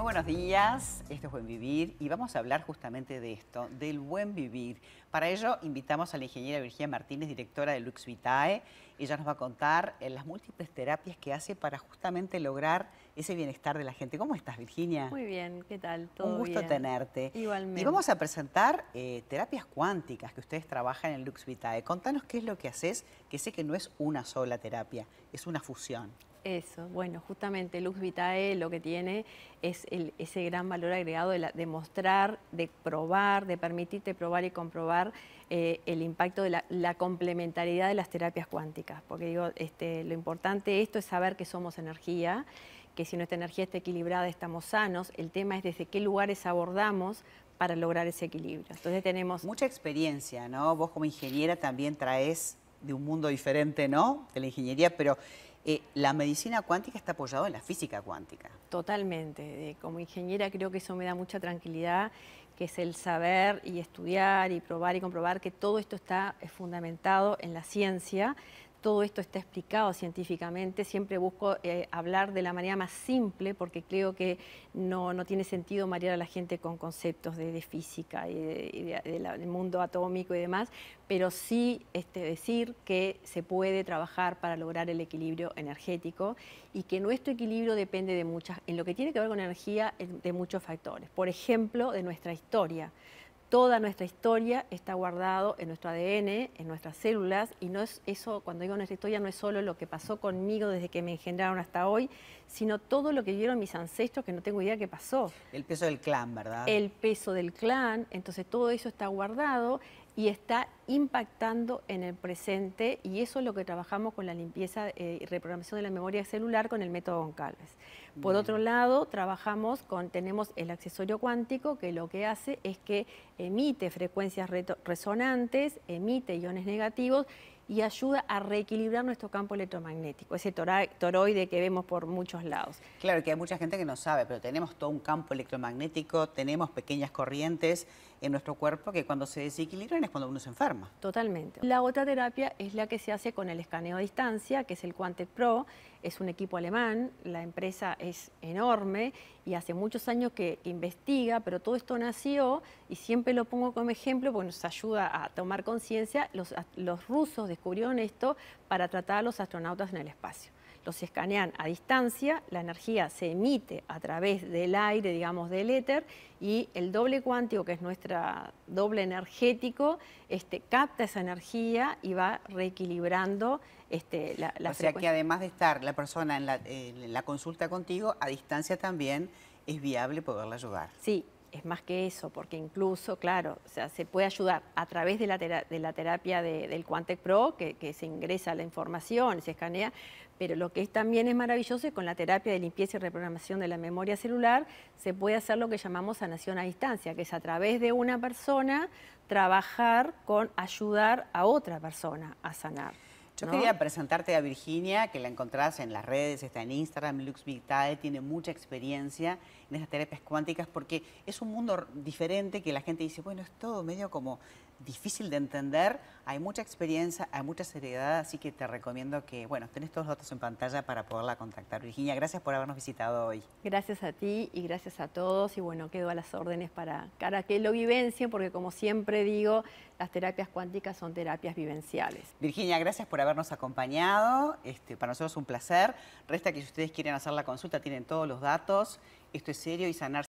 Muy buenos días, esto es Buen Vivir y vamos a hablar justamente de esto, del buen vivir. Para ello invitamos a la ingeniera Virginia Martínez, directora de Lux Vitae. Ella nos va a contar eh, las múltiples terapias que hace para justamente lograr ese bienestar de la gente. ¿Cómo estás, Virginia? Muy bien, ¿qué tal? Un gusto tenerte. Igualmente. Y vamos a presentar eh, terapias cuánticas que ustedes trabajan en Lux Vitae. Contanos qué es lo que haces, que sé que no es una sola terapia, es una fusión. Eso, bueno, justamente Lux Vitae lo que tiene es ese gran valor agregado de, la, de, mostrar, de probar, de permitirte probar y comprobar eh, el impacto de la, complementariedad de las terapias cuánticas. Porque digo, este, lo importante de esto es saber que somos energía, que si nuestra energía está equilibrada estamos sanos. El tema es desde qué lugares abordamos para lograr ese equilibrio. Entonces tenemos... Mucha experiencia, ¿no? Vos como ingeniera también traes de un mundo diferente, ¿no? De la ingeniería, pero eh, la medicina cuántica está apoyada en la física cuántica. Totalmente. Como ingeniera creo que eso me da mucha tranquilidad, que es el saber y estudiar y probar y comprobar que todo esto está eh, fundamentado en la ciencia todo esto está explicado científicamente. Siempre busco eh, hablar de la manera más simple porque creo que no, tiene sentido marear a la gente con conceptos de, física y, del mundo atómico y demás, pero sí este, decir que se puede trabajar para lograr el equilibrio energético y que nuestro equilibrio depende de muchas, en lo que tiene que ver con energía, eh, de muchos factores. Por ejemplo, de nuestra historia toda nuestra historia está guardado en nuestro ADN, en nuestras células, y no es eso, cuando digo nuestra historia, no es solo lo que pasó conmigo desde que me engendraron hasta hoy, sino todo lo que vieron mis ancestros que no tengo idea qué pasó. El peso del clan, ¿verdad? El peso del clan, entonces todo eso está guardado y está impactando en el presente y eso es lo que trabajamos con la limpieza eh, y reprogramación de la memoria celular con el método Goncalves. Por otro lado, trabajamos con, tenemos el accesorio cuántico que lo que hace es que emite frecuencias resonantes, emite iones negativos y ayuda a reequilibrar nuestro campo electromagnético, ese toroide que vemos por muchos lados. Claro que hay mucha gente que no sabe, pero tenemos todo un campo electromagnético, tenemos pequeñas corrientes en nuestro cuerpo que cuando se desequilibran es cuando uno se enferma. Totalmente. La otra terapia es la que se hace con el escaneo a distancia, que es el Quantet Pro, es un equipo alemán, la empresa es enorme y hace muchos años que, investiga, pero todo esto nació, y siempre lo pongo como ejemplo porque nos ayuda a tomar conciencia, los, los rusos de descubrieron esto para tratar a los astronautas en el espacio. Los escanean a distancia, la energía se emite a través del aire, digamos, del éter, y el doble cuántico, que es nuestra doble energético, este, capta esa energía y va reequilibrando este, la, la O sea que además de estar la persona en la, la consulta contigo, a distancia también es viable poderla ayudar. Sí, es más que eso, porque incluso, claro, se puede ayudar a través de la, terapia, del Quantec Pro, que, se ingresa la información, se escanea, pero lo que es, también es maravilloso es con la terapia de limpieza y reprogramación de la memoria celular, se puede hacer lo que llamamos sanación a distancia, que es a través de una persona trabajar con ayudar a otra persona a sanar. Yo quería presentarte a Virginia, que la encontrás en las redes, está en Instagram, Lux tiene mucha experiencia en esas terapias cuánticas porque es un mundo diferente que la gente dice, bueno, es todo medio como difícil de entender, hay mucha experiencia, hay mucha seriedad, así que te recomiendo que, bueno, tenés todos los datos en pantalla para poderla contactar. Virginia, gracias por habernos visitado hoy. Gracias a ti y gracias a todos y bueno, quedo a las órdenes para, para que lo vivencien porque como siempre digo, las terapias cuánticas son terapias vivenciales. Virginia, gracias por habernos acompañado. Este, para nosotros un placer. Resta que si ustedes quieren hacer la consulta, tienen todos los datos. Esto es serio y sanar.